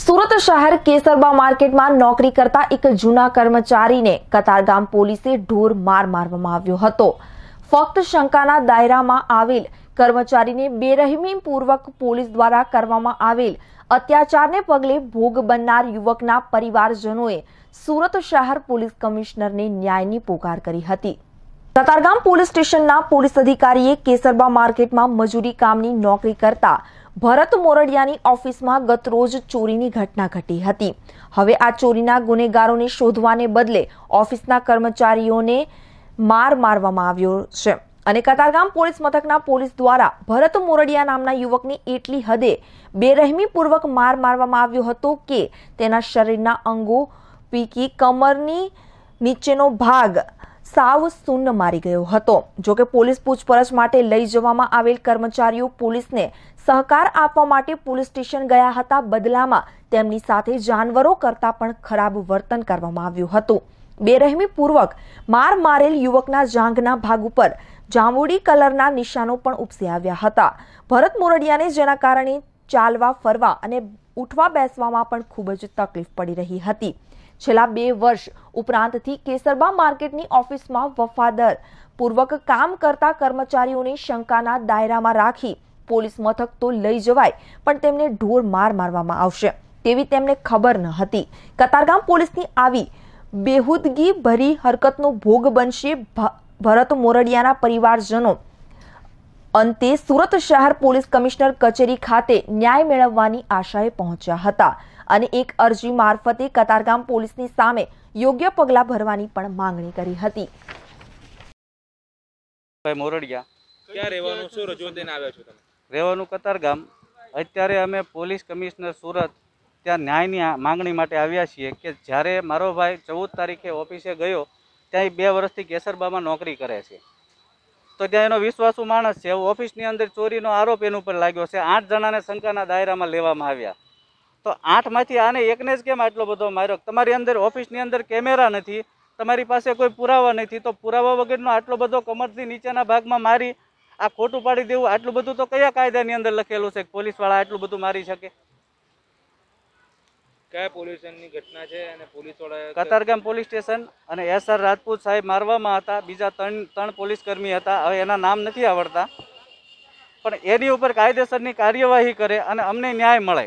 સુરત શહેર કેસરબા માર્કેટમાં નોકરી કરતા એક જૂના કર્મચારીને કતારગામ પોલીસે ઢોર માર મારવામાં આવ્યો હતો ફક્ત શંકાના દાયરામાં આવેલ કર્મચારીને બેરહમીપૂર્વક પોલીસ દ્વારા કરવામાં આવેલ અત્યાચારને પગલે ભોગ બનનાર યુવકના પરિવારજનોએ સુરત શહેર પોલીસ કમિશનરને ન્યાયની પુકાર કરી હતી કતારગામ પોલીસ સ્ટેશનના પોલીસ અધિકારીએ કેસરબા માર્કેટમાં મજૂરી કામની નોકરી કરતા ભરત મોરડિયાની ઓફિસમાં ગત રોજ ચોરીની ઘટના ઘટી હતી હવે આ ચોરીના ગુનેગારોને શોધવાને બદલે ઓફિસના કર્મચારીઓને માર મારવામાં આવ્યો છે અને કતારગામ પોલીસ મથકના પોલીસ દ્વારા ભરત મોરડિયા નામના યુવકને એટલી હદે બેરહેમીપૂર્વક માર મારવામાં આવ્યો હતો કે તેના શરીરના અંગો પીકી કમરની નીચેનો ભાગ સાવ સૂન મારી ગયો હતો જોકે પોલીસ પૂછપરછ માટે લઈ જવામાં આવેલ કર્મચારીઓ પોલીસને સહકાર આપવા માટે પોલીસ સ્ટેશન ગયા હતા બદલામાં તેમની સાથે જાનવરો કરતાં પણ ખરાબ વર્તન કરવામાં આવ્યું હતું બેરહેમીપૂર્વક માર મારેલ યુવકના જાંઘના ભાગ ઉપર જાંબુડી કલરના નિશાનો પણ ઉપસી આવ્યા હતા ભરત મોરડિયાને જેના કારણે ચાલવા ફરવા અને ઉઠવા બેસવામાં પણ ખૂબ જ તકલીફ પડી રહી હતી છેલ્લા બે વર્ષ ઉપરાંતથી કેસરબા માર્કેટની ઓફિસમાં વફાદર પૂર્વક કામ કરતા કર્મચારીઓને શંકાના દાયરામાં રાખી પોલીસ મથક તો લઈ જવાય પણ તેમને ઢોર માર મારવામાં આવશે તેવી તેમને ખબર ન હતી કતારગામ પોલીસની આવી બેહુદગી ભરી હરકતનો ભોગ બનશે ભરત મોરડિયાના પરિવારજનો અંતે સુરત શહેર પોલીસ કમિશનર કચેરી ખાતે ન્યાય મેળવવાની આશાએ પહોંચ્યા હતા અને એક અરજી મારફતે કતારગામ પોલીસની સામે યોગ્ય પગલાં ભરવાની પણ માંગણી કરી હતી અત્યારે અમે પોલીસ કમિશનર સુરત ત્યાં ન્યાયની માંગણી માટે આવ્યા છીએ કે જ્યારે મારો ભાઈ ચૌદ તારીખે ઓફિસે ગયો ત્યાં બે વર્ષથી કેસરબામાં નોકરી કરે છે તો ત્યાં એનો વિશ્વાસુ માણસ છે ઓફિસની અંદર ચોરીનો આરોપ એનું પર લાગ્યો છે આઠ જણાને શંકાના દાયરામાં લેવામાં આવ્યા તો આઠમાંથી આને એકને જ કેમ આટલો બધો માર્યો તમારી અંદર ઓફિસની અંદર કેમેરા નથી તમારી પાસે કોઈ પુરાવા નથી તો પુરાવા વગરનો આટલો બધો કમરથી નીચેના ભાગમાં મારી આ ખોટું પાડી દેવું આટલું બધું તો કયા કાયદાની અંદર લખેલું છે પોલીસવાળા આટલું બધું મારી શકે કયા પોલ્યુશનની ઘટના છે અને પોલીસવાળાએ કતારગામ પોલીસ સ્ટેશન અને એસઆર રાજપૂત સાહેબ મારવામાં હતા બીજા ત્રણ ત્રણ પોલીસ હતા હવે એના નામ નથી આવડતા પણ એની ઉપર કાયદેસરની કાર્યવાહી કરે અને અમને ન્યાય મળે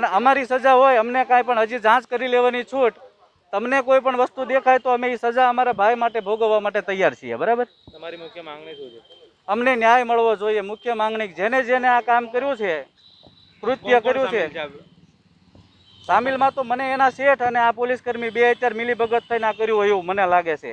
અને અમારી સજા હોય અમને કાંઈ પણ હજી જાંચ કરી લેવાની છૂટ તમને કોઈ પણ વસ્તુ દેખાય તો અમે એ સજા અમારા ભાઈ માટે ભોગવવા માટે તૈયાર છીએ બરાબર તમારી મુખ્ય માંગણી શું છે અમને ન્યાય મળવો જોઈએ મુખ્ય માંગણી જેને જેને આ કામ કર્યું છે કૃત્ય કર્યું છે સામિલમાં તો મને એના શેઠ અને આ પોલીસ કર્મી બે હજાર મિલી મિલીભગત થઈને આ કર્યું હોય એવું મને લાગે છે